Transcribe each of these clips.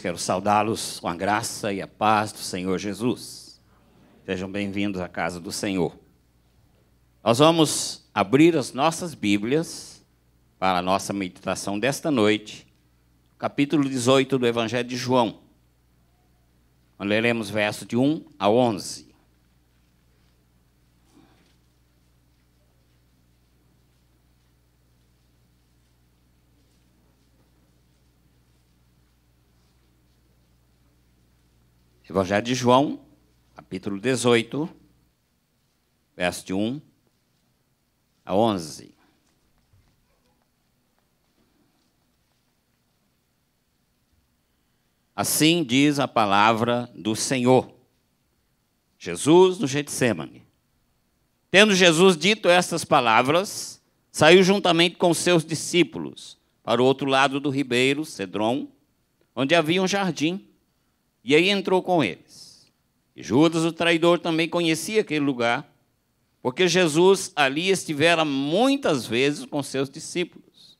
Quero saudá-los com a graça e a paz do Senhor Jesus. Sejam bem-vindos à casa do Senhor. Nós vamos abrir as nossas Bíblias para a nossa meditação desta noite, capítulo 18 do Evangelho de João. Nós leremos versos de 1 a 11. Evangelho de João, capítulo 18, verso de 1 a 11. Assim diz a palavra do Senhor. Jesus no Getsemane. Tendo Jesus dito estas palavras, saiu juntamente com seus discípulos para o outro lado do ribeiro, Cedron, onde havia um jardim e aí entrou com eles. E Judas, o traidor, também conhecia aquele lugar, porque Jesus ali estivera muitas vezes com seus discípulos.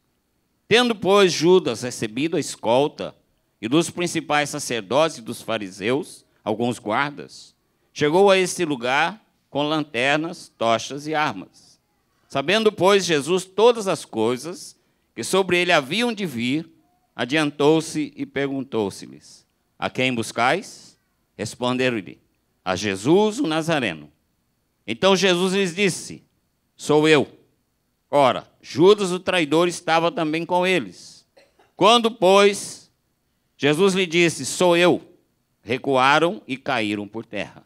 Tendo, pois, Judas recebido a escolta e dos principais sacerdotes e dos fariseus, alguns guardas, chegou a este lugar com lanternas, tochas e armas. Sabendo, pois, Jesus todas as coisas que sobre ele haviam de vir, adiantou-se e perguntou-se-lhes: a quem buscais? Responderam-lhe: A Jesus o Nazareno. Então Jesus lhes disse: Sou eu. Ora, Judas o traidor estava também com eles. Quando, pois, Jesus lhe disse: Sou eu, recuaram e caíram por terra.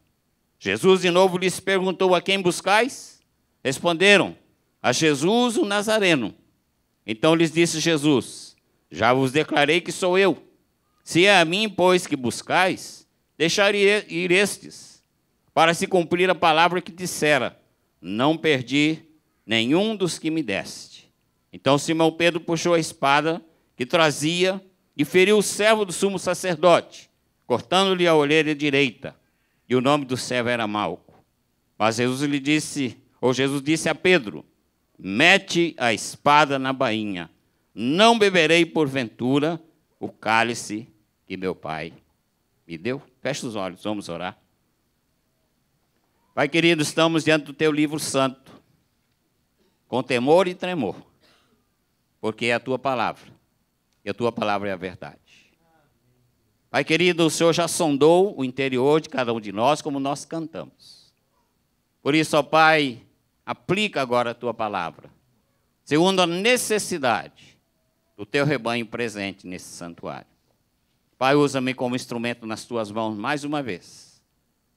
Jesus de novo lhes perguntou: A quem buscais? Responderam: A Jesus o Nazareno. Então lhes disse Jesus: Já vos declarei que sou eu. Se é a mim, pois, que buscais, deixarei ir estes, para se cumprir a palavra que dissera: Não perdi nenhum dos que me deste. Então Simão Pedro puxou a espada que trazia e feriu o servo do sumo sacerdote, cortando-lhe a orelha direita. E o nome do servo era Malco. Mas Jesus lhe disse, ou Jesus disse a Pedro: Mete a espada na bainha. Não beberei porventura o cálice que meu Pai me deu. Feche os olhos, vamos orar. Pai querido, estamos diante do teu livro santo, com temor e tremor, porque é a tua palavra, e a tua palavra é a verdade. Pai querido, o Senhor já sondou o interior de cada um de nós, como nós cantamos. Por isso, ó Pai, aplica agora a tua palavra, segundo a necessidade do teu rebanho presente nesse santuário. Pai, usa-me como instrumento nas tuas mãos mais uma vez.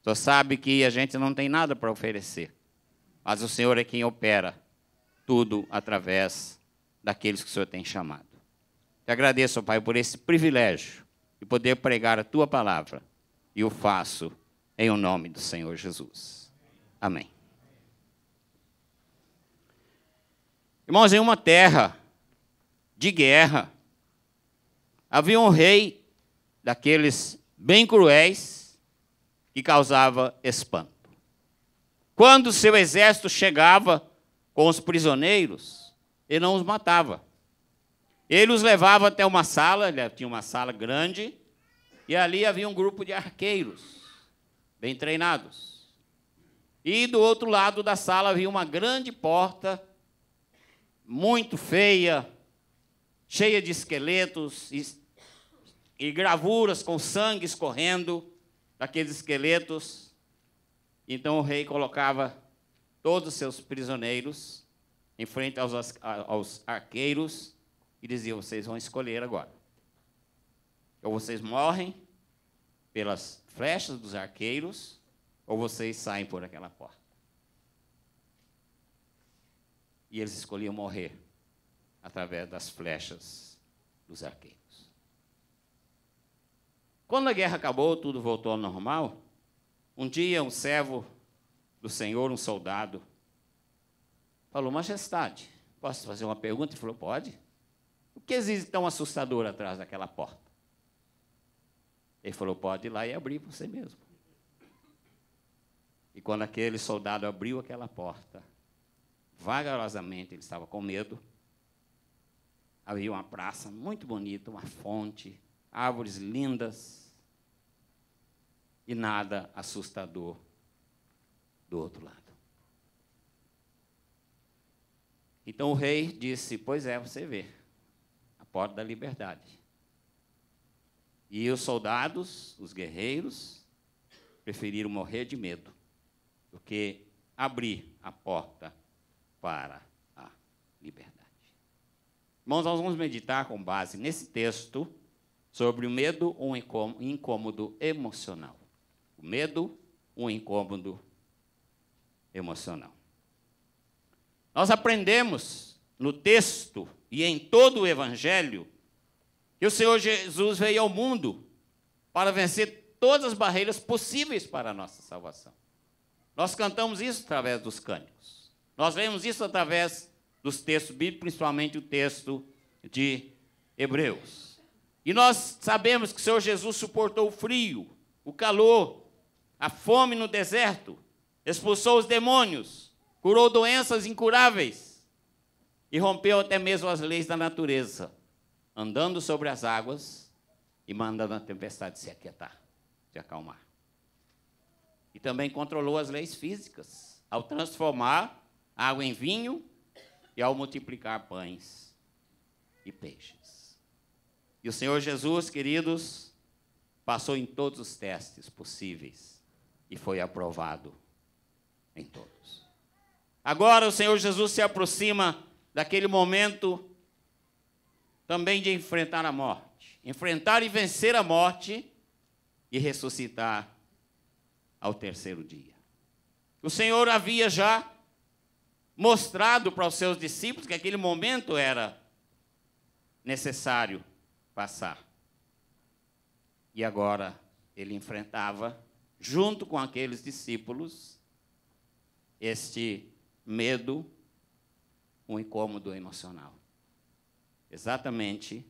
Tu sabe que a gente não tem nada para oferecer, mas o Senhor é quem opera tudo através daqueles que o Senhor tem chamado. Te agradeço, Pai, por esse privilégio de poder pregar a tua palavra e o faço em o nome do Senhor Jesus. Amém. Irmãos, em uma terra de guerra, havia um rei daqueles bem cruéis que causava espanto. Quando seu exército chegava com os prisioneiros, ele não os matava. Ele os levava até uma sala, ele tinha uma sala grande, e ali havia um grupo de arqueiros, bem treinados. E do outro lado da sala havia uma grande porta, muito feia, cheia de esqueletos, e gravuras com sangue escorrendo daqueles esqueletos. Então o rei colocava todos os seus prisioneiros em frente aos, aos arqueiros e dizia: Vocês vão escolher agora. Ou vocês morrem pelas flechas dos arqueiros, ou vocês saem por aquela porta. E eles escolhiam morrer através das flechas dos arqueiros. Quando a guerra acabou, tudo voltou ao normal. Um dia, um servo do Senhor, um soldado, falou: Majestade, posso fazer uma pergunta? Ele falou: Pode. O que existe tão assustador atrás daquela porta? Ele falou: Pode ir lá e abrir você mesmo. E quando aquele soldado abriu aquela porta, vagarosamente, ele estava com medo. Havia uma praça muito bonita, uma fonte, árvores lindas e nada assustador do outro lado. Então o rei disse: Pois é, você vê, a porta da liberdade. E os soldados, os guerreiros, preferiram morrer de medo do que abrir a porta para a liberdade. Irmãos, nós vamos meditar com base nesse texto sobre o medo, um incômodo emocional. O medo, um incômodo emocional. Nós aprendemos no texto e em todo o Evangelho que o Senhor Jesus veio ao mundo para vencer todas as barreiras possíveis para a nossa salvação. Nós cantamos isso através dos cânticos. Nós vemos isso através dos textos bíblicos, principalmente o texto de Hebreus. E nós sabemos que o Senhor Jesus suportou o frio, o calor, a fome no deserto, expulsou os demônios, curou doenças incuráveis e rompeu até mesmo as leis da natureza, andando sobre as águas e mandando a tempestade se aquietar, se acalmar. E também controlou as leis físicas, ao transformar água em vinho e ao multiplicar pães e peixes. E o Senhor Jesus, queridos, passou em todos os testes possíveis e foi aprovado em todos. Agora o Senhor Jesus se aproxima daquele momento também de enfrentar a morte. Enfrentar e vencer a morte e ressuscitar ao terceiro dia. O Senhor havia já mostrado para os seus discípulos que aquele momento era necessário passar. E agora ele enfrentava, junto com aqueles discípulos, este medo, um incômodo emocional. Exatamente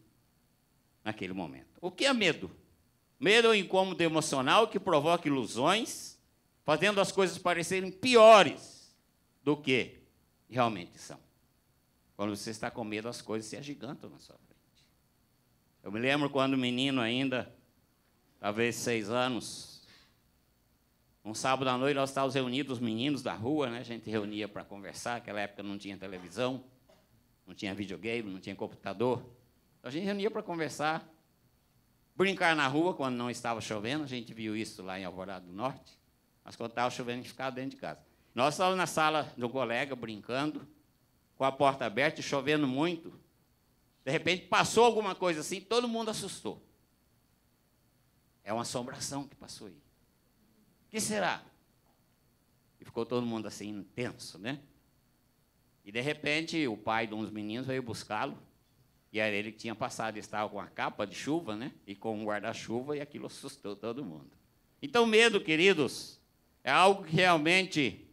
naquele momento. O que é medo? Medo é um incômodo emocional que provoca ilusões, fazendo as coisas parecerem piores do que realmente são. Quando você está com medo, as coisas se agigantam na sua frente. Eu me lembro quando menino ainda, talvez seis anos, um sábado à noite nós estávamos reunidos, os meninos da rua, né? a gente reunia para conversar, naquela época não tinha televisão, não tinha videogame, não tinha computador. Então a gente reunia para conversar, brincar na rua quando não estava chovendo, a gente viu isso lá em Alvorada do Norte, mas quando estava chovendo a gente ficava dentro de casa. Nós estávamos na sala do colega brincando, com a porta aberta e chovendo muito. De repente passou alguma coisa assim, todo mundo assustou. É uma assombração que passou aí. O que será? E ficou todo mundo assim, tenso, né? E de repente o pai de um dos meninos veio buscá-lo. E era ele que tinha passado, estava com a capa de chuva, né? E com um guarda-chuva, e aquilo assustou todo mundo. Então, medo, queridos, é algo que realmente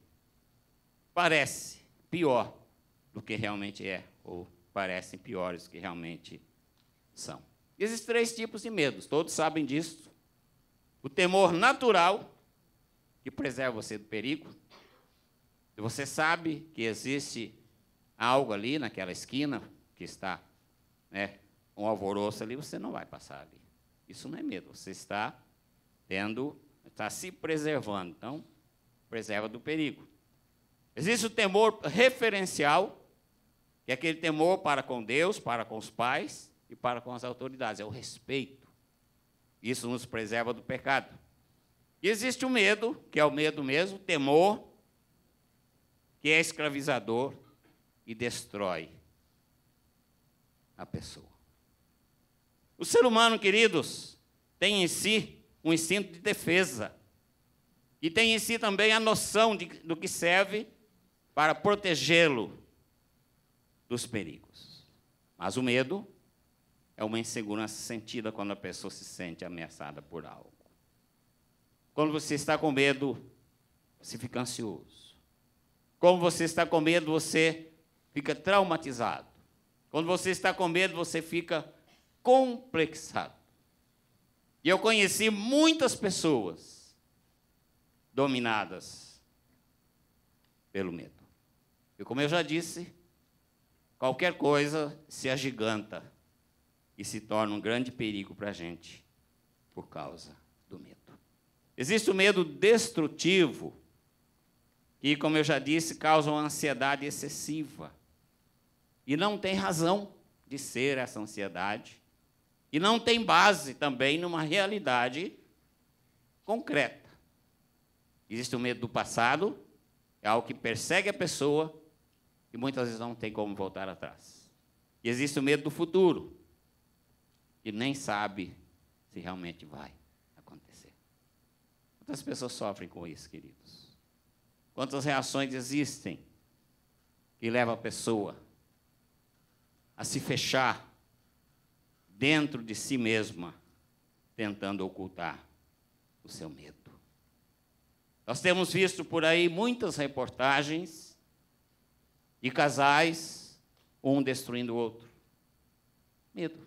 parece pior do que realmente é, ou parecem piores do que realmente são. Existem três tipos de medos, todos sabem disso. O temor natural, que preserva você do perigo. Você sabe que existe algo ali naquela esquina que está né, um alvoroço ali, você não vai passar ali. Isso não é medo, você está tendo, está se preservando. Então, preserva do perigo. Existe o temor referencial, que é aquele temor para com Deus, para com os pais e para com as autoridades. É o respeito. Isso nos preserva do pecado. E existe o medo, que é o medo mesmo, o temor, que é escravizador e destrói a pessoa. O ser humano, queridos, tem em si um instinto de defesa. E tem em si também a noção de, do que serve para protegê-lo dos perigos. Mas o medo é uma insegurança sentida quando a pessoa se sente ameaçada por algo. Quando você está com medo, você fica ansioso. Quando você está com medo, você fica traumatizado. Quando você está com medo, você fica complexado. E eu conheci muitas pessoas dominadas pelo medo. E como eu já disse, Qualquer coisa se agiganta e se torna um grande perigo para a gente por causa do medo. Existe o medo destrutivo, que, como eu já disse, causa uma ansiedade excessiva. E não tem razão de ser essa ansiedade. E não tem base também numa realidade concreta. Existe o medo do passado, é algo que persegue a pessoa e muitas vezes não tem como voltar atrás. E existe o medo do futuro, e nem sabe se realmente vai acontecer. Quantas pessoas sofrem com isso, queridos? Quantas reações existem que levam a pessoa a se fechar dentro de si mesma, tentando ocultar o seu medo? Nós temos visto por aí muitas reportagens e casais, um destruindo o outro. Medo.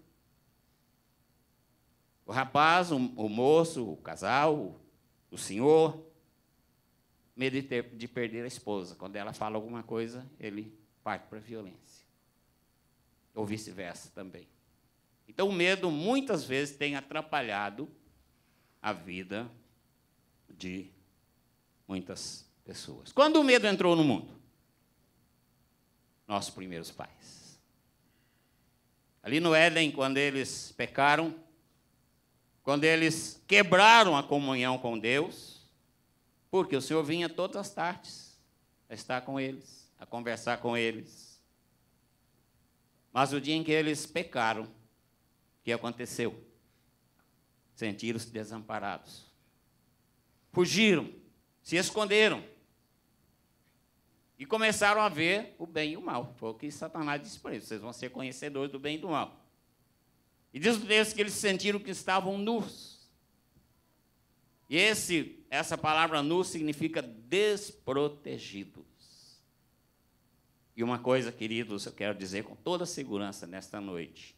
O rapaz, o, moço, o casal, o, o senhor, medo de, ter, de perder a esposa. Quando ela fala alguma coisa, ele parte para a violência. Ou vice-versa também. Então, o medo muitas vezes tem atrapalhado a vida de muitas pessoas. Quando o medo entrou no mundo? nossos primeiros pais. Ali no Éden, quando eles pecaram, quando eles quebraram a comunhão com Deus, porque o Senhor vinha todas as tardes a estar com eles, a conversar com eles. Mas o dia em que eles pecaram, o que aconteceu? Sentiram-se desamparados. Fugiram, se esconderam. E começaram a ver o bem e o mal. Foi o que Satanás disse para eles: vocês vão ser conhecedores do bem e do mal. E diz o texto que eles sentiram que estavam nus. E esse, essa palavra nu significa desprotegidos. E uma coisa, queridos, eu quero dizer com toda segurança nesta noite: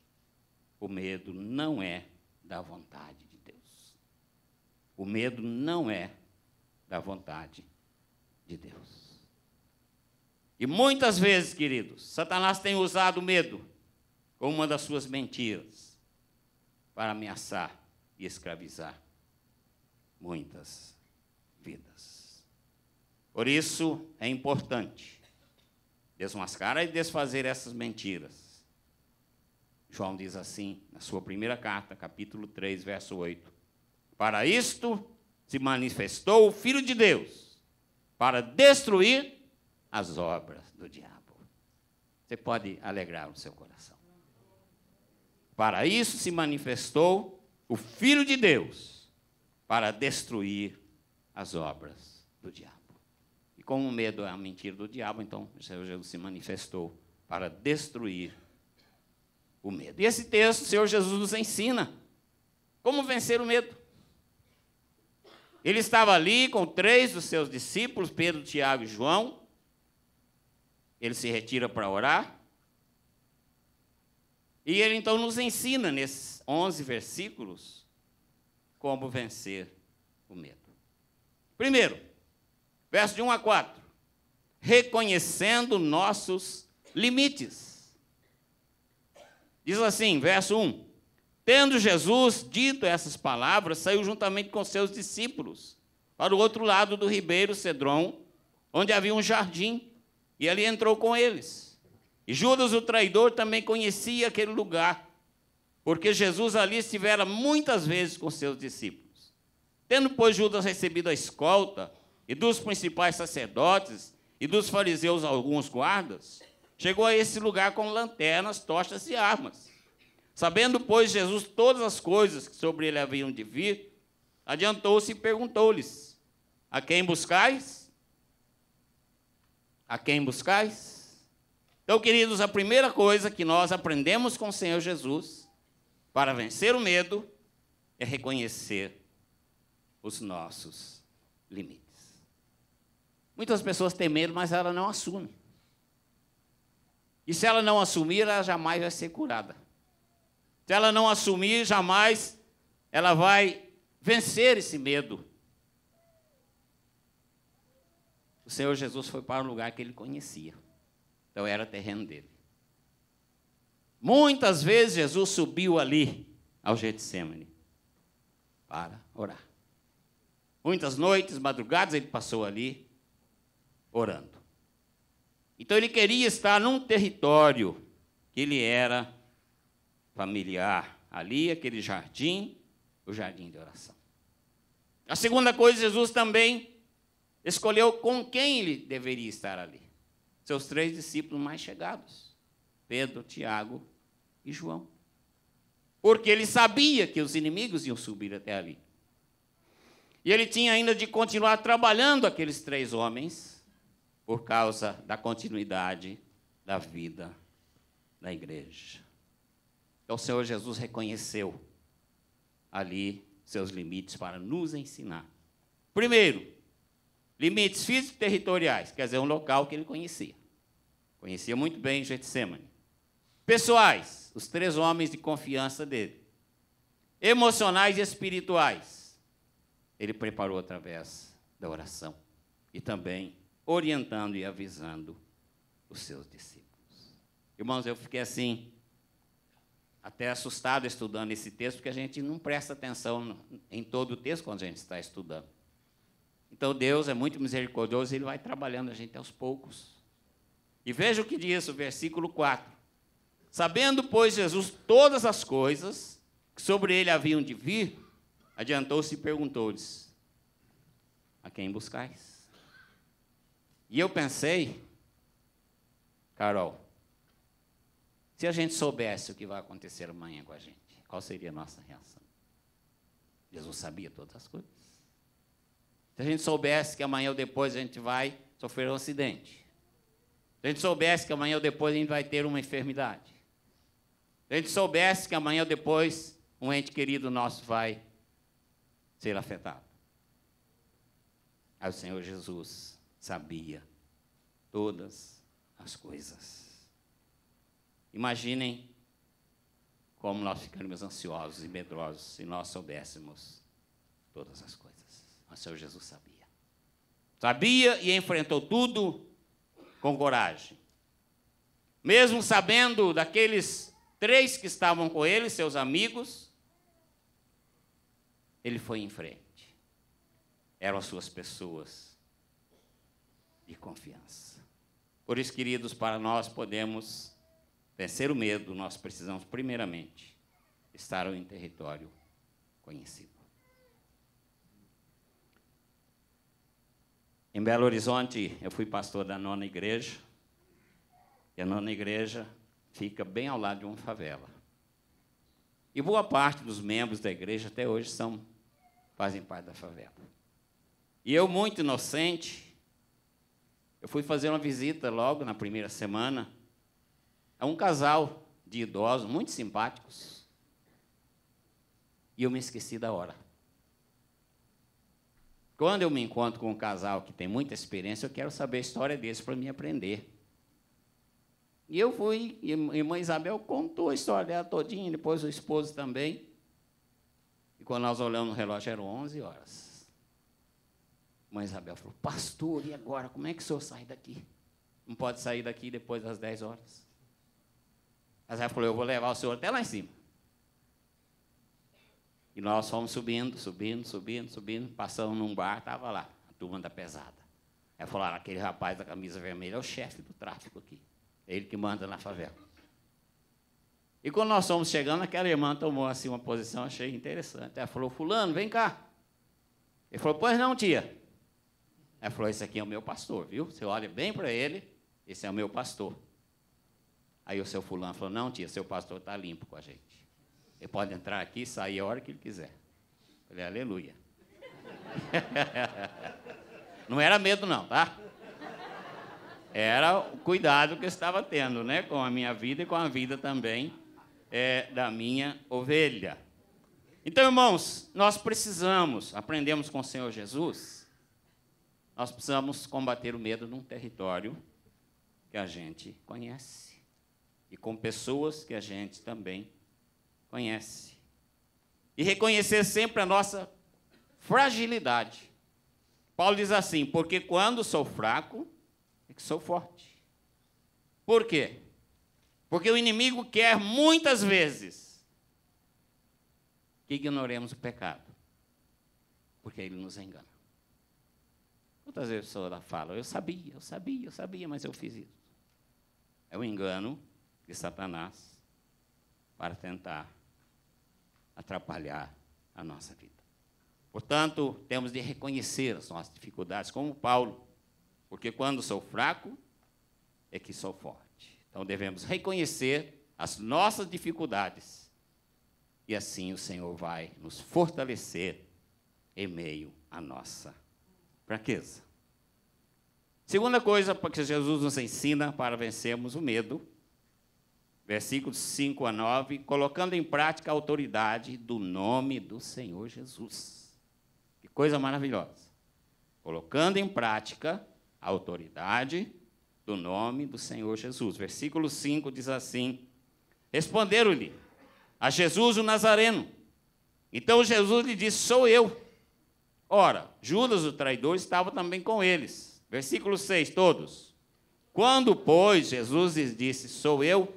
o medo não é da vontade de Deus. O medo não é da vontade de Deus. E muitas vezes, queridos, Satanás tem usado o medo como uma das suas mentiras para ameaçar e escravizar muitas vidas. Por isso é importante desmascarar e desfazer essas mentiras. João diz assim na sua primeira carta, capítulo 3, verso 8: Para isto se manifestou o Filho de Deus, para destruir as obras do diabo. Você pode alegrar o seu coração. Para isso se manifestou o Filho de Deus, para destruir as obras do diabo. E como o medo é a mentira do diabo, então Jesus se manifestou para destruir o medo. E esse texto, o Senhor Jesus nos ensina como vencer o medo. Ele estava ali com três dos seus discípulos, Pedro, Tiago e João, ele se retira para orar. E ele então nos ensina nesses 11 versículos como vencer o medo. Primeiro, verso de 1 a 4. Reconhecendo nossos limites. Diz assim, verso 1. Tendo Jesus dito essas palavras, saiu juntamente com seus discípulos para o outro lado do ribeiro Cedron, onde havia um jardim e ele entrou com eles. E Judas, o traidor, também conhecia aquele lugar, porque Jesus ali estivera muitas vezes com seus discípulos. Tendo, pois, Judas recebido a escolta, e dos principais sacerdotes, e dos fariseus alguns guardas, chegou a esse lugar com lanternas, tochas e armas. Sabendo, pois, Jesus todas as coisas que sobre ele haviam de vir, adiantou-se e perguntou-lhes: A quem buscais? a quem buscais? Então, queridos, a primeira coisa que nós aprendemos com o Senhor Jesus para vencer o medo é reconhecer os nossos limites. Muitas pessoas têm medo, mas ela não assume. E se ela não assumir, ela jamais vai ser curada. Se ela não assumir, jamais ela vai vencer esse medo. O Senhor Jesus foi para um lugar que ele conhecia. Então era terreno dele. Muitas vezes Jesus subiu ali ao Getsemane para orar. Muitas noites, madrugadas ele passou ali orando. Então ele queria estar num território que ele era familiar, ali aquele jardim, o jardim de oração. A segunda coisa, Jesus também Escolheu com quem ele deveria estar ali. Seus três discípulos mais chegados: Pedro, Tiago e João. Porque ele sabia que os inimigos iam subir até ali. E ele tinha ainda de continuar trabalhando aqueles três homens por causa da continuidade da vida da igreja. Então, o Senhor Jesus reconheceu ali seus limites para nos ensinar. Primeiro, Limites físicos territoriais, quer dizer, um local que ele conhecia. Conhecia muito bem Getsemane. Pessoais, os três homens de confiança dele. Emocionais e espirituais. Ele preparou através da oração e também orientando e avisando os seus discípulos. Irmãos, eu fiquei assim, até assustado estudando esse texto, porque a gente não presta atenção em todo o texto quando a gente está estudando. Então Deus é muito misericordioso, ele vai trabalhando a gente aos poucos. E veja o que diz o versículo 4. Sabendo, pois, Jesus todas as coisas que sobre ele haviam de vir, adiantou-se e perguntou-lhes: A quem buscais? E eu pensei, Carol, se a gente soubesse o que vai acontecer amanhã com a gente, qual seria a nossa reação? Jesus sabia todas as coisas. Se a gente soubesse que amanhã ou depois a gente vai sofrer um acidente. Se a gente soubesse que amanhã ou depois a gente vai ter uma enfermidade. Se a gente soubesse que amanhã ou depois um ente querido nosso vai ser afetado. Aí o Senhor Jesus sabia todas as coisas. Imaginem como nós ficaríamos ansiosos e medrosos se nós soubéssemos todas as coisas. Mas o Senhor Jesus sabia. Sabia e enfrentou tudo com coragem. Mesmo sabendo daqueles três que estavam com ele, seus amigos, ele foi em frente. Eram as suas pessoas de confiança. Por isso, queridos, para nós podemos vencer o medo, nós precisamos, primeiramente, estar em território conhecido. Em Belo Horizonte, eu fui pastor da nona igreja. E a nona igreja fica bem ao lado de uma favela. E boa parte dos membros da igreja até hoje são fazem parte da favela. E eu, muito inocente, eu fui fazer uma visita logo na primeira semana a um casal de idosos muito simpáticos. E eu me esqueci da hora. Quando eu me encontro com um casal que tem muita experiência, eu quero saber a história deles para me aprender. E eu fui, e a irmã Isabel contou a história dela todinha, depois o esposo também. E quando nós olhamos no relógio, eram 11 horas. A mãe Isabel falou, pastor, e agora? Como é que o senhor sai daqui? Não pode sair daqui depois das 10 horas. A ela falou, eu vou levar o senhor até lá em cima. E nós fomos subindo, subindo, subindo, subindo. Passamos num bar, estava lá, a turma da pesada. Aí falaram, aquele rapaz da camisa vermelha é o chefe do tráfico aqui. é Ele que manda na favela. E quando nós fomos chegando, aquela irmã tomou assim uma posição, achei interessante. Ela falou, fulano, vem cá. Ele falou, pois não, tia. Ela falou, esse aqui é o meu pastor, viu? Você olha bem para ele, esse é o meu pastor. Aí o seu fulano falou, não, tia, seu pastor está limpo com a gente. Ele pode entrar aqui e sair a hora que ele quiser. Eu falei, é aleluia. não era medo, não, tá? Era o cuidado que eu estava tendo, né? Com a minha vida e com a vida também é, da minha ovelha. Então, irmãos, nós precisamos, aprendemos com o Senhor Jesus, nós precisamos combater o medo num território que a gente conhece e com pessoas que a gente também conhece conhece. E reconhecer sempre a nossa fragilidade. Paulo diz assim: porque quando sou fraco, é que sou forte. Por quê? Porque o inimigo quer muitas vezes que ignoremos o pecado, porque ele nos engana. Muitas vezes a pessoa fala, eu sabia, eu sabia, eu sabia, mas eu fiz isso. É o engano de Satanás para tentar atrapalhar a nossa vida. Portanto, temos de reconhecer as nossas dificuldades, como Paulo, porque quando sou fraco, é que sou forte. Então devemos reconhecer as nossas dificuldades, e assim o Senhor vai nos fortalecer em meio à nossa fraqueza. Segunda coisa que Jesus nos ensina para vencermos o medo versículos 5 a 9, colocando em prática a autoridade do nome do Senhor Jesus. Que coisa maravilhosa! Colocando em prática a autoridade do nome do Senhor Jesus. Versículo 5 diz assim: Responderam-lhe a Jesus o Nazareno. Então Jesus lhe disse: Sou eu. Ora, Judas o traidor estava também com eles. Versículo 6, todos. Quando, pois, Jesus lhes disse: Sou eu,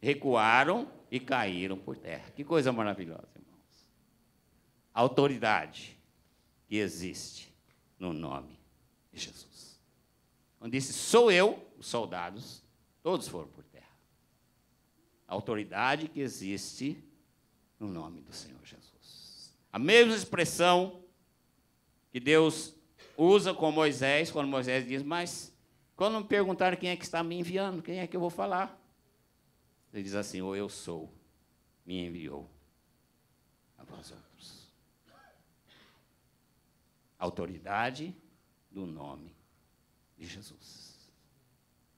recuaram e caíram por terra. Que coisa maravilhosa, irmãos. A autoridade que existe no nome de Jesus. Quando disse, sou eu, os soldados, todos foram por terra. A autoridade que existe no nome do Senhor Jesus. A mesma expressão que Deus usa com Moisés, quando Moisés diz, mas quando me perguntaram quem é que está me enviando, quem é que eu vou falar? Ele diz assim: Ou eu sou, me enviou a vós outros. Autoridade do nome de Jesus.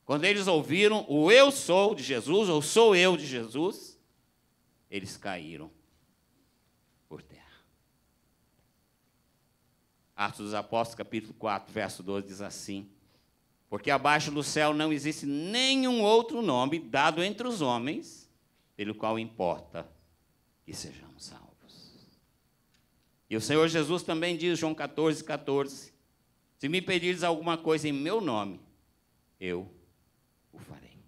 Quando eles ouviram o eu sou de Jesus, ou sou eu de Jesus, eles caíram por terra. Atos dos Apóstolos, capítulo 4, verso 12, diz assim: porque abaixo do céu não existe nenhum outro nome dado entre os homens, pelo qual importa que sejamos salvos. E o Senhor Jesus também diz, João 14, 14: Se me pedires alguma coisa em meu nome, eu o farei.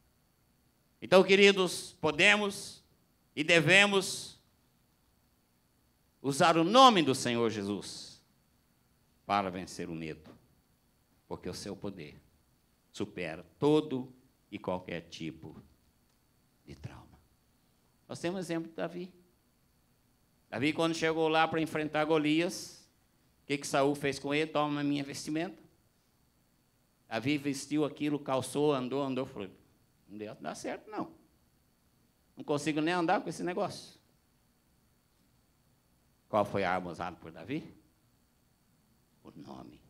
Então, queridos, podemos e devemos usar o nome do Senhor Jesus para vencer o medo, porque o seu poder supera todo e qualquer tipo de trauma. Nós temos o exemplo de Davi. Davi, quando chegou lá para enfrentar Golias, o que, que Saul fez com ele? Toma minha vestimenta. Davi vestiu aquilo, calçou, andou, andou, falou, não deu, não dá certo, não. Não consigo nem andar com esse negócio. Qual foi a arma usada por Davi? O nome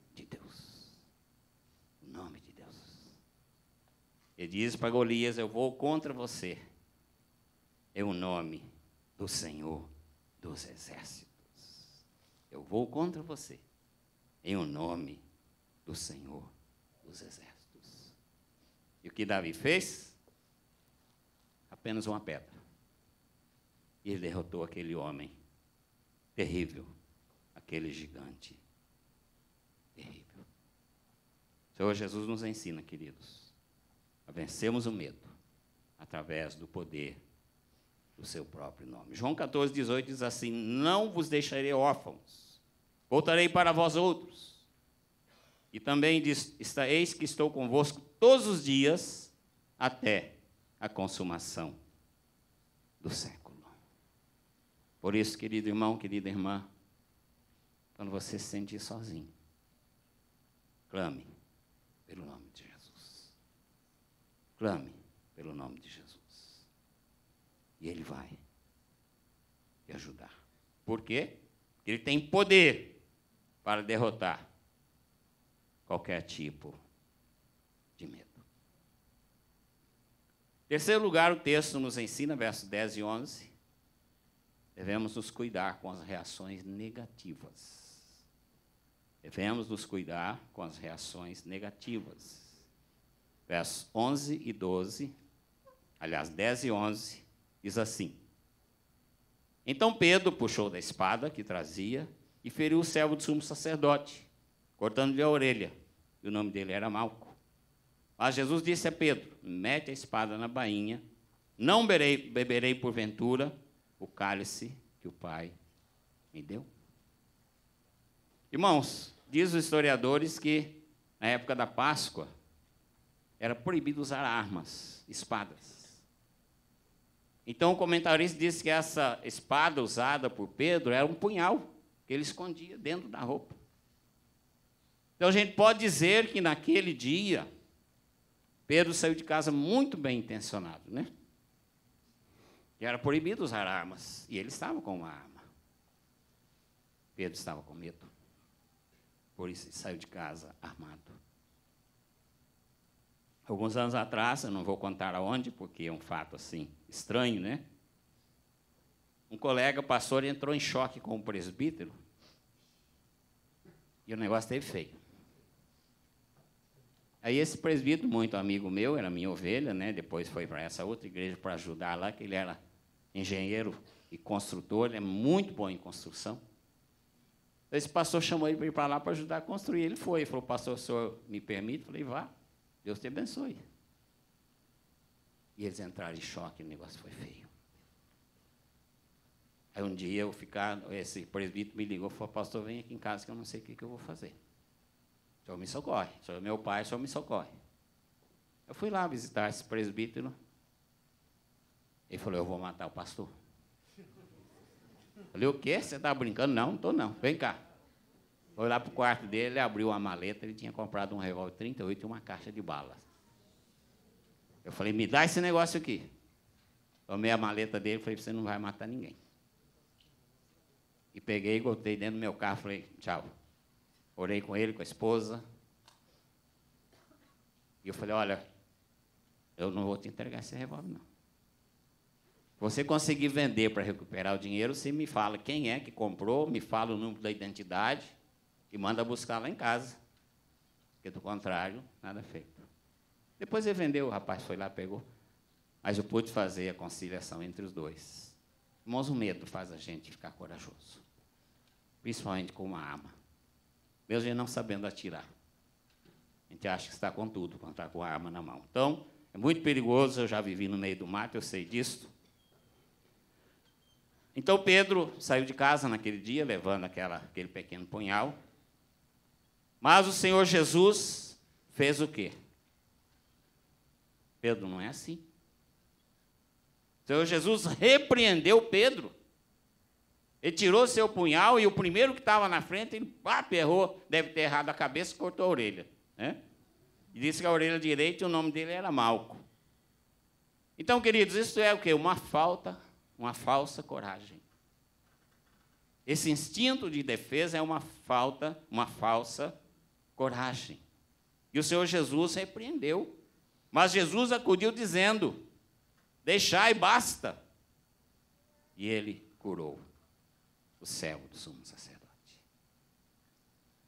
Ele diz para Golias: Eu vou contra você. É o nome do Senhor dos Exércitos. Eu vou contra você. Em o nome do Senhor dos Exércitos. E o que Davi fez? Apenas uma pedra. E ele derrotou aquele homem terrível, aquele gigante terrível. O Senhor Jesus nos ensina, queridos Vencemos o medo através do poder do seu próprio nome. João 14, 18 diz assim: Não vos deixarei órfãos, voltarei para vós outros. E também diz: Eis que estou convosco todos os dias até a consumação do século. Por isso, querido irmão, querida irmã, quando você se sentir sozinho, clame pelo nome. Clame pelo nome de Jesus. E ele vai te ajudar. Por quê? Porque ele tem poder para derrotar qualquer tipo de medo. Terceiro lugar, o texto nos ensina, versos 10 e 11, devemos nos cuidar com as reações negativas. Devemos nos cuidar com as reações negativas versos 11 e 12, aliás, 10 e 11, diz assim: Então Pedro puxou da espada que trazia e feriu o servo do sumo sacerdote, cortando-lhe a orelha, e o nome dele era Malco. Mas Jesus disse a Pedro: Mete a espada na bainha, não beberei, beberei porventura o cálice que o Pai me deu. Irmãos, diz os historiadores que na época da Páscoa, era proibido usar armas, espadas. Então o comentarista disse que essa espada usada por Pedro era um punhal que ele escondia dentro da roupa. Então a gente pode dizer que naquele dia Pedro saiu de casa muito bem intencionado, né? E era proibido usar armas, e ele estava com uma arma. Pedro estava com medo. Por isso ele saiu de casa armado. Alguns anos atrás, eu não vou contar aonde, porque é um fato assim estranho, né? Um colega pastor entrou em choque com o presbítero e o negócio teve feio. Aí esse presbítero, muito amigo meu, era minha ovelha, né? Depois foi para essa outra igreja para ajudar lá, que ele era engenheiro e construtor, ele é muito bom em construção. Esse pastor chamou ele para ir para lá para ajudar a construir. Ele foi, falou, pastor, o senhor me permite? Eu falei, vá. Deus te abençoe. E eles entraram em choque, o negócio foi feio. Aí um dia eu ficar, esse presbítero me ligou e falou, pastor, vem aqui em casa que eu não sei o que, eu vou fazer. O senhor me socorre, o senhor é meu pai, o senhor me socorre. Eu fui lá visitar esse presbítero. Ele falou, eu vou matar o pastor. Eu falei, o quê? Você está brincando? Não, não estou não. Vem cá. Foi lá para o quarto dele, ele abriu uma maleta, ele tinha comprado um revólver 38 e uma caixa de balas. Eu falei, me dá esse negócio aqui. Tomei a maleta dele, falei, você não vai matar ninguém. E peguei, gotei dentro do meu carro, falei, tchau. Orei com ele, com a esposa. E eu falei, olha, eu não vou te entregar esse revólver, não. Você conseguir vender para recuperar o dinheiro, você me fala quem é que comprou, me fala o número da identidade e manda buscar lá em casa. Porque, do contrário, nada é feito. Depois ele vendeu, o rapaz foi lá, pegou. Mas eu pude fazer a conciliação entre os dois. Irmãos, o medo faz a gente ficar corajoso. Principalmente com uma arma. Mesmo gente não sabendo atirar. A gente acha que está com tudo, quando está com a arma na mão. Então, é muito perigoso, eu já vivi no meio do mato, eu sei disso. Então Pedro saiu de casa naquele dia, levando aquela, aquele pequeno punhal, mas o Senhor Jesus fez o quê? Pedro, não é assim. O Senhor Jesus repreendeu Pedro. Ele tirou seu punhal e o primeiro que estava na frente, ele pá, errou, deve ter errado a cabeça e cortou a orelha. Né? E disse que a orelha direita, o nome dele era Malco. Então, queridos, isso é o quê? Uma falta, uma falsa coragem. Esse instinto de defesa é uma falta, uma falsa coragem. E o Senhor Jesus repreendeu. Mas Jesus acudiu dizendo: Deixai, basta. E ele curou o servo do sumo sacerdote.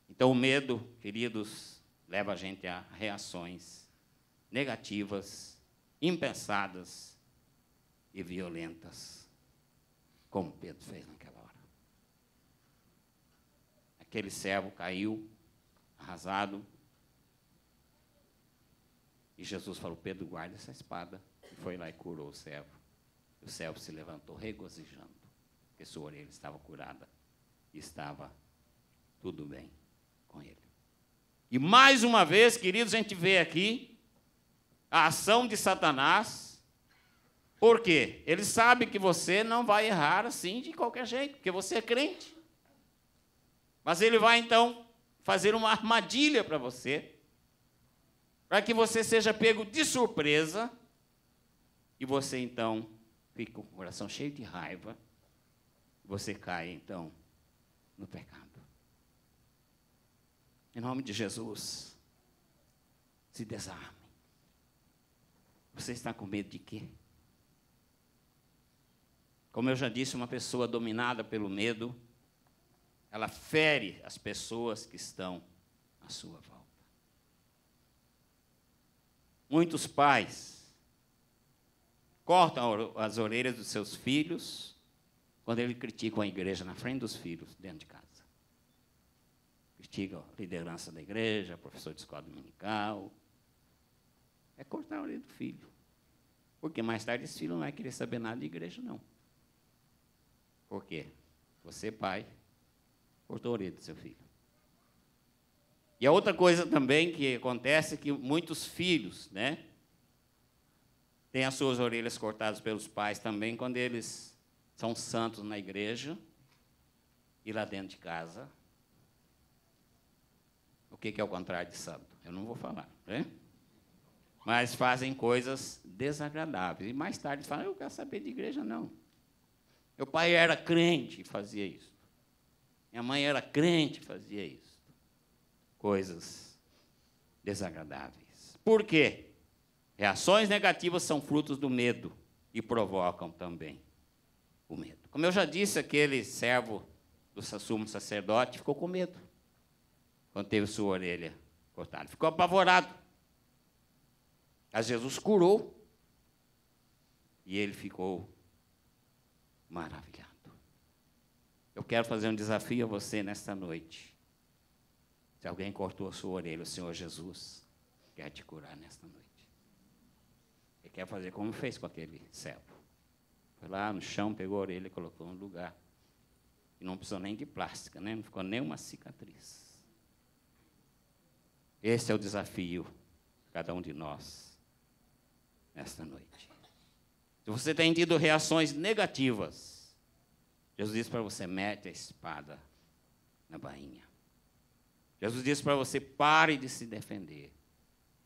Então, o medo, queridos, leva a gente a reações negativas, impensadas e violentas, como Pedro fez naquela hora. Aquele servo caiu arrasado. E Jesus falou: Pedro, guarda essa espada. E foi lá e curou o servo. O servo se levantou regozijando, porque sua orelha estava curada. E estava tudo bem com ele. E mais uma vez, queridos, a gente vê aqui a ação de Satanás. Por quê? Ele sabe que você não vai errar assim de qualquer jeito, porque você é crente. Mas ele vai então fazer uma armadilha para você, para que você seja pego de surpresa e você então fica com o coração cheio de raiva, você cai então no pecado. Em nome de Jesus, se desarme. Você está com medo de quê? Como eu já disse, uma pessoa dominada pelo medo ela fere as pessoas que estão à sua volta. Muitos pais cortam as orelhas dos seus filhos quando eles criticam a igreja na frente dos filhos, dentro de casa. Criticam a liderança da igreja, professor de escola dominical. É cortar a orelha do filho. Porque mais tarde esse filho não vai querer saber nada de igreja, não. Por quê? Você, pai, Cortou a orelha do seu filho. E a outra coisa também que acontece é que muitos filhos, né? Têm as suas orelhas cortadas pelos pais também quando eles são santos na igreja e lá dentro de casa. O que é o contrário de santo? Eu não vou falar, né? Mas fazem coisas desagradáveis. E mais tarde falam, eu quero saber de igreja, não. Meu pai era crente e fazia isso. Minha mãe era crente, fazia isso. Coisas desagradáveis. Por quê? Reações negativas são frutos do medo e provocam também o medo. Como eu já disse, aquele servo do sumo sacerdote ficou com medo quando teve sua orelha cortada. Ficou apavorado. Mas Jesus curou e ele ficou maravilhado. Eu quero fazer um desafio a você nesta noite. Se alguém cortou a sua orelha, o Senhor Jesus quer te curar nesta noite. Ele quer fazer como fez com aquele servo. Foi lá no chão, pegou a orelha e colocou no lugar. E não precisou nem de plástica, né? não ficou nem uma cicatriz. Esse é o desafio de cada um de nós nesta noite. Se você tem tido reações negativas, Jesus disse para você: mete a espada na bainha. Jesus disse para você: pare de se defender.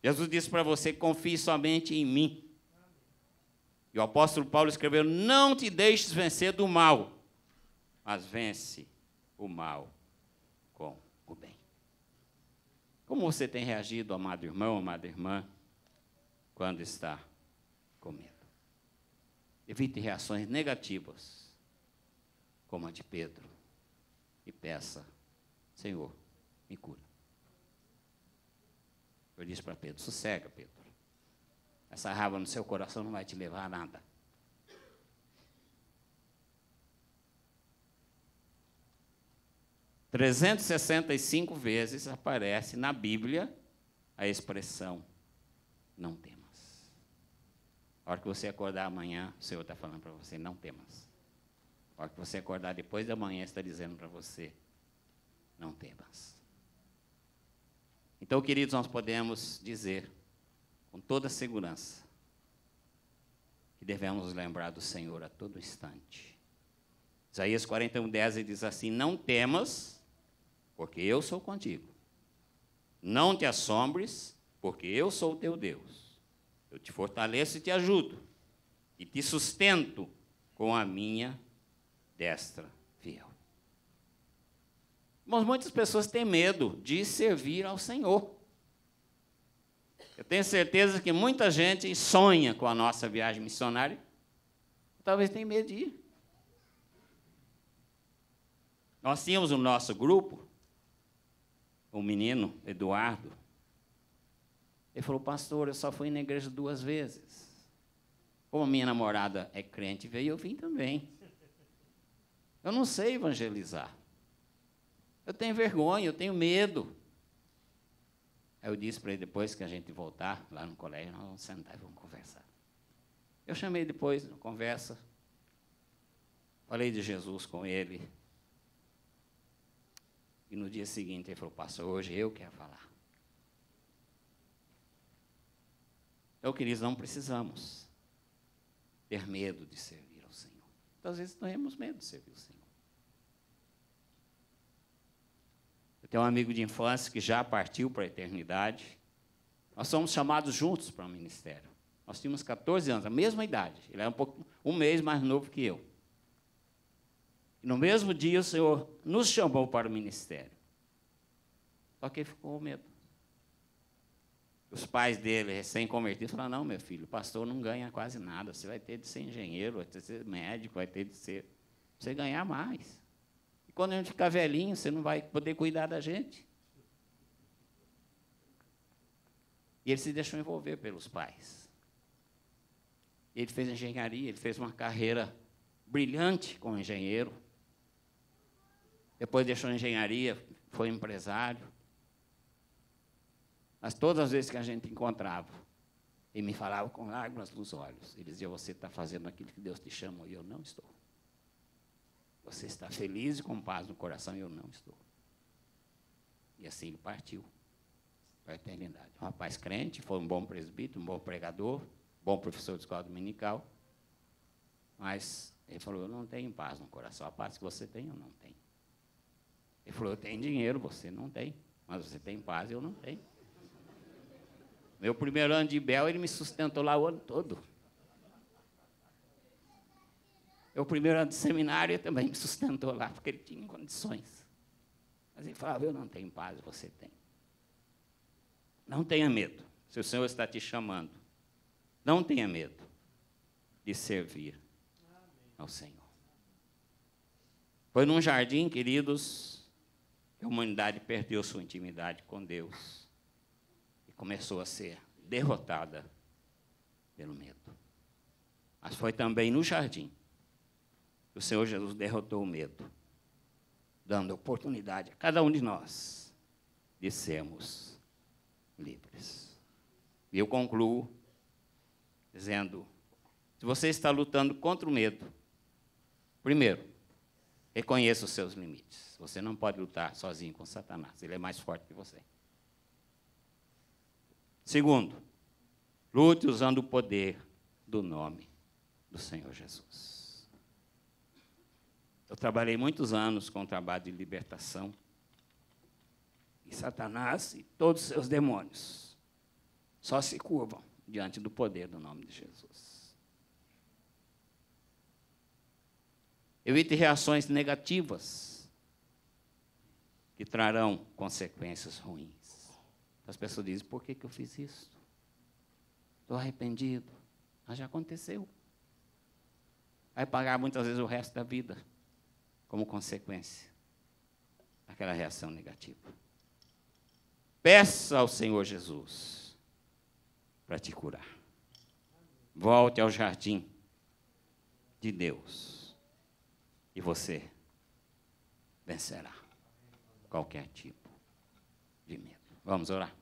Jesus disse para você: confie somente em mim. E o apóstolo Paulo escreveu: Não te deixes vencer do mal, mas vence o mal com o bem. Como você tem reagido, amado irmão, amada irmã, quando está com medo? Evite reações negativas como a de Pedro, e peça: Senhor, me cura. Eu disse para Pedro: sossega, Pedro. Essa raiva no seu coração não vai te levar a nada. Trezentos sessenta e cinco vezes aparece na Bíblia a expressão não temas. A hora que você acordar amanhã, o Senhor está falando para você, não temas. A hora que você acordar depois da manhã, está dizendo para você: não temas. Então, queridos, nós podemos dizer com toda segurança que devemos lembrar do Senhor a todo instante. Isaías 41, 10 diz assim: Não temas, porque eu sou contigo. Não te assombres, porque eu sou o teu Deus. Eu te fortaleço e te ajudo, e te sustento com a minha destra fiel. Mas muitas pessoas têm medo de servir ao Senhor. Eu tenho certeza que muita gente sonha com a nossa viagem missionária, talvez tenha medo de ir. Nós tínhamos no nosso grupo um menino, Eduardo. Ele falou, pastor, eu só fui na igreja duas vezes. Como minha namorada é crente, veio, eu vim também. Eu não sei evangelizar. Eu tenho vergonha, eu tenho medo. Aí eu disse para ele depois que a gente voltar lá no colégio, nós vamos sentar e vamos conversar. Eu chamei depois, conversa. Falei de Jesus com ele. E no dia seguinte ele falou: Pastor, hoje eu quero falar. Então, queridos, não precisamos ter medo de ser então, às vezes, nós temos medo de servir o Senhor. Eu tenho um amigo de infância que já partiu para a eternidade. Nós somos chamados juntos para o um ministério. Nós tínhamos 14 anos, a mesma idade. Ele era um, pouco, um mês mais novo que eu. E no mesmo dia, o Senhor nos chamou para o ministério. Só que ele ficou com medo. Os pais dele, recém-convertidos, falaram: não, meu filho, o pastor não ganha quase nada. Você vai ter de ser engenheiro, vai ter de ser médico, vai ter de ser. Você ganhar mais. E quando a gente ficar velhinho, você não vai poder cuidar da gente. E ele se deixou envolver pelos pais. Ele fez engenharia, ele fez uma carreira brilhante como engenheiro. Depois deixou a engenharia, foi empresário. Mas todas as vezes que a gente encontrava, e me falava com lágrimas nos olhos, ele dizia: Você está fazendo aquilo que Deus te chama, e eu não estou. Você está feliz e com paz no coração, e eu não estou. E assim ele partiu para a eternidade. Um rapaz crente, foi um bom presbítero, um bom pregador, bom professor de escola dominical, mas ele falou: Eu não tenho paz no coração. A paz que você tem, eu não tenho. Ele falou: Eu tenho dinheiro, você não tem. Mas você tem paz, eu não tenho. Meu primeiro ano de Bel, ele me sustentou lá o ano todo. Meu primeiro ano de seminário, ele também me sustentou lá, porque ele tinha condições. Mas ele falava: Eu não tenho paz, você tem. Não tenha medo, se o Senhor está te chamando. Não tenha medo de servir ao Senhor. Foi num jardim, queridos, que a humanidade perdeu sua intimidade com Deus começou a ser derrotada pelo medo. Mas foi também no jardim que o Senhor Jesus derrotou o medo, dando oportunidade a cada um de nós de sermos livres. E eu concluo dizendo: se você está lutando contra o medo, primeiro, reconheça os seus limites. Você não pode lutar sozinho com Satanás, ele é mais forte que você. Segundo, lute usando o poder do nome do Senhor Jesus. Eu trabalhei muitos anos com o trabalho de libertação. E Satanás e todos os seus demônios só se curvam diante do poder do nome de Jesus. Evite reações negativas que trarão consequências ruins. As pessoas dizem: por que, que eu fiz isso? Estou arrependido. Mas já aconteceu. Vai pagar muitas vezes o resto da vida como consequência daquela reação negativa. Peça ao Senhor Jesus para te curar. Volte ao jardim de Deus e você vencerá qualquer tipo de medo. Vamos orar.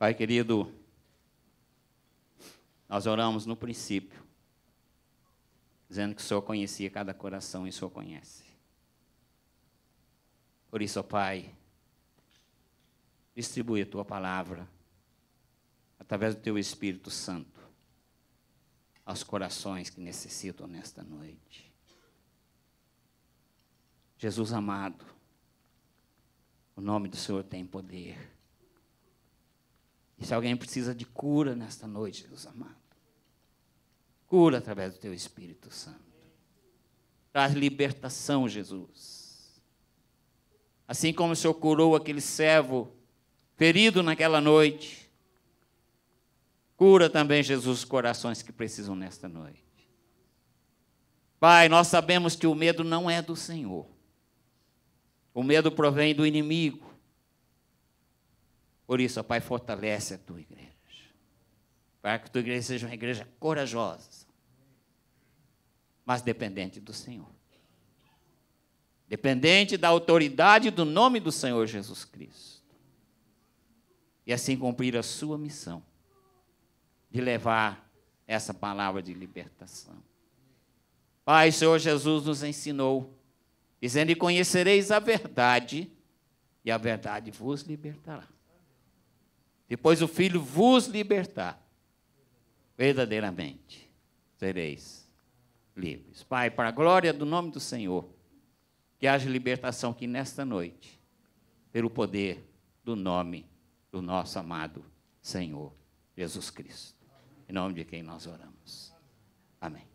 Pai querido, nós oramos no princípio, dizendo que o Senhor conhecia cada coração e o Senhor conhece. Por isso, ó Pai, distribui a tua palavra através do teu Espírito Santo aos corações que necessitam nesta noite. Jesus amado, o nome do Senhor tem poder. E se alguém precisa de cura nesta noite, Jesus amado, cura através do teu Espírito Santo. Traz libertação, Jesus. Assim como o Senhor curou aquele servo ferido naquela noite, cura também, Jesus, os corações que precisam nesta noite. Pai, nós sabemos que o medo não é do Senhor. O medo provém do inimigo. Por isso, ó Pai, fortalece a tua igreja. Para que a tua igreja seja uma igreja corajosa, mas dependente do Senhor. Dependente da autoridade do nome do Senhor Jesus Cristo. E assim cumprir a sua missão de levar essa palavra de libertação. Pai, Senhor Jesus nos ensinou, dizendo: E conhecereis a verdade, e a verdade vos libertará. Depois o Filho vos libertar. Verdadeiramente sereis livres. Pai, para a glória do nome do Senhor, que haja libertação aqui nesta noite, pelo poder do nome do nosso amado Senhor Jesus Cristo. Em nome de quem nós oramos. Amém.